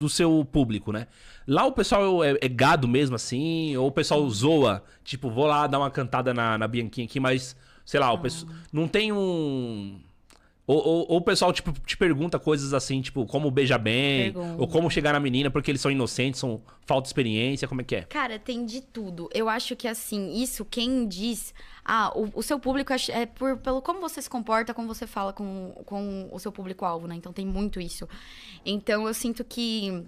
do seu público, né? Lá o pessoal é, é, gado mesmo, assim, ou o pessoal zoa, tipo, vou lá dar uma cantada na, na Bianquinha aqui, mas, sei lá, ah. o pessoal. Não tem um. Ou, ou, ou, o pessoal tipo, te pergunta coisas assim, tipo, como beijar bem, pergunta. ou como chegar na menina, porque eles são inocentes, são falta de experiência, como é que é? Cara, tem de tudo. Eu acho que assim, isso quem diz. Ah, o, o seu público é, é, por, pelo como você se comporta, como você fala com, com o seu público-alvo, né? Então tem muito isso. Então eu sinto que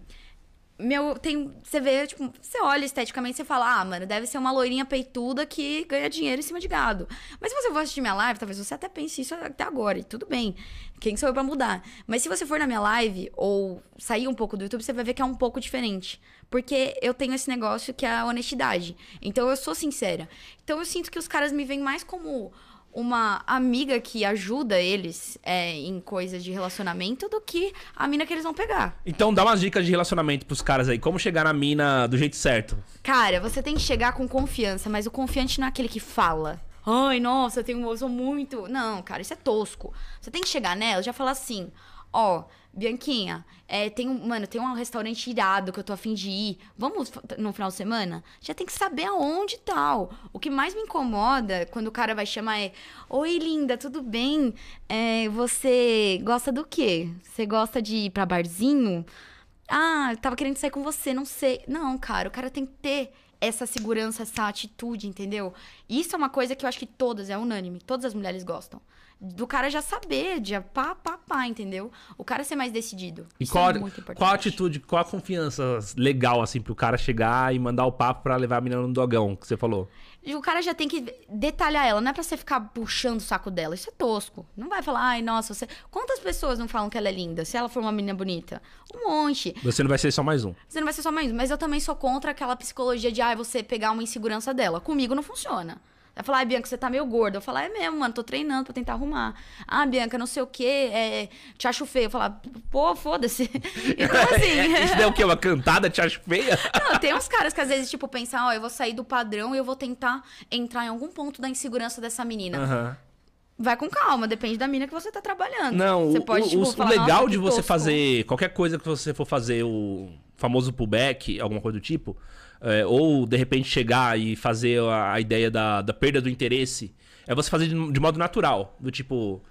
meu, tem. Você vê, tipo, você olha esteticamente e fala, ah, mano, deve ser uma loirinha peituda que ganha dinheiro em cima de gado. Mas se você for assistir minha live, talvez você até pense isso até agora, e tudo bem. Quem sou eu pra mudar? Mas se você for na minha live ou sair um pouco do YouTube, você vai ver que é um pouco diferente. Porque eu tenho esse negócio que é a honestidade. Então eu sou sincera. Então eu sinto que os caras me veem mais como uma amiga que ajuda eles é, em coisas de relacionamento do que a mina que eles vão pegar. Então dá umas dicas de relacionamento pros caras aí. Como chegar na mina do jeito certo? Cara, você tem que chegar com confiança, mas o confiante não é aquele que fala. Ai, nossa, eu, tenho, eu sou muito. Não, cara, isso é tosco. Você tem que chegar nela e já falar assim: ó, Bianquinha, é, tem um, mano, tem um restaurante irado que eu tô afim de ir. Vamos no final de semana? Já tem que saber aonde e tal. O que mais me incomoda quando o cara vai chamar é: Oi, linda, tudo bem? É, você gosta do quê? Você gosta de ir pra barzinho? Ah, eu tava querendo sair com você, não sei. Não, cara, o cara tem que ter essa segurança, essa atitude, entendeu? Isso é uma coisa que eu acho que todas, é unânime, todas as mulheres gostam do cara já saber, de pá, pá, pá, entendeu? O cara ser mais decidido. E Isso é qual, é qual a atitude, qual a confiança legal, assim, pro cara chegar e mandar o papo para levar a menina no dogão, que você falou? o cara já tem que detalhar ela, não é pra você ficar puxando o saco dela. Isso é tosco. Não vai falar, ai, nossa, você. Quantas pessoas não falam que ela é linda? Se ela for uma menina bonita? Um monte. Você não vai ser só mais um. Você não vai ser só mais um. Mas eu também sou contra aquela psicologia de, ai, você pegar uma insegurança dela. Comigo não funciona. Ela fala, ah, Bianca, você tá meio gorda. Eu falo, é mesmo, mano, tô treinando pra tentar arrumar. Ah, Bianca, não sei o quê, é, te acho feia. Eu falo, ah, pô, foda-se. Então, assim... Isso é o quê? Uma cantada te acho feia? Não, tem uns caras que às vezes, tipo, pensam, ó, oh, ah, eu vou sair do padrão e eu vou tentar entrar em algum ponto da insegurança dessa menina. Uhum. Vai com calma, depende da mina que você tá trabalhando. Não, você pode, o, tipo, o, falar, o legal de você tosco. fazer qualquer coisa que você for fazer, o famoso pullback, alguma coisa do tipo, é, ou de repente chegar e fazer a, a ideia da, da perda do interesse, é você fazer de, de, modo natural. Do tipo,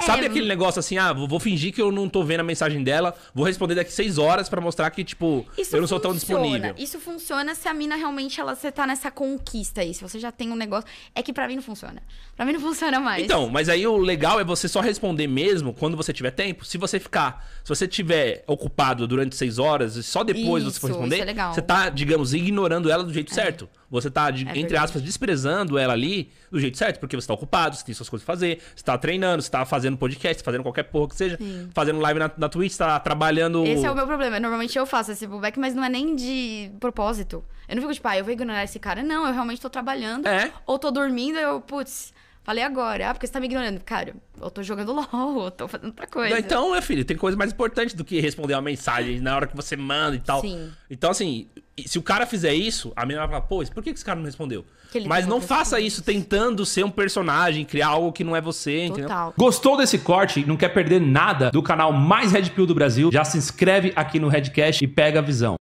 é. Sabe aquele negócio assim, ah, vou fingir que eu não tô vendo a mensagem dela, vou responder daqui seis horas para mostrar que, tipo, isso eu não funciona, sou tão disponível. Isso funciona se a mina realmente, ela, você tá nessa conquista aí, se você já tem um negócio. É que para mim não funciona. Para mim não funciona mais. Então, mas aí o legal é você só responder mesmo quando você tiver tempo. Se você ficar, se você tiver ocupado durante seis horas e só depois isso, você for é responder, é você tá, digamos, ignorando ela do jeito é. certo. Você tá, de, é entre aspas, desprezando ela ali do jeito certo, porque você tá ocupado, você tem suas coisas a fazer, você tá treinando, você tá fazendo fazendo podcast, fazendo qualquer porra que seja, Sim. fazendo live na, na Twitch, tá trabalhando. Esse é o meu problema. Normalmente eu faço esse pullback, mas não é nem de propósito. Eu não fico tipo, ah, eu vou ignorar esse cara. Não, eu realmente tô trabalhando. É? Ou tô dormindo, eu, putz. Falei agora, ah, porque você tá me ignorando. Cara, eu tô jogando LOL, eu tô fazendo outra coisa. Então, meu filho, tem coisa mais importante do que responder uma mensagem na hora que você manda e tal. Sim. Então, assim, se o cara fizer isso, a menina vai falar, pô, por que esse cara não respondeu? Mas não faça isso tentando ser um personagem, criar algo que não é você, Total. entendeu? Gostou desse corte e não quer perder nada do canal mais Red Pill do Brasil? Já se inscreve aqui no Redcast e pega a visão.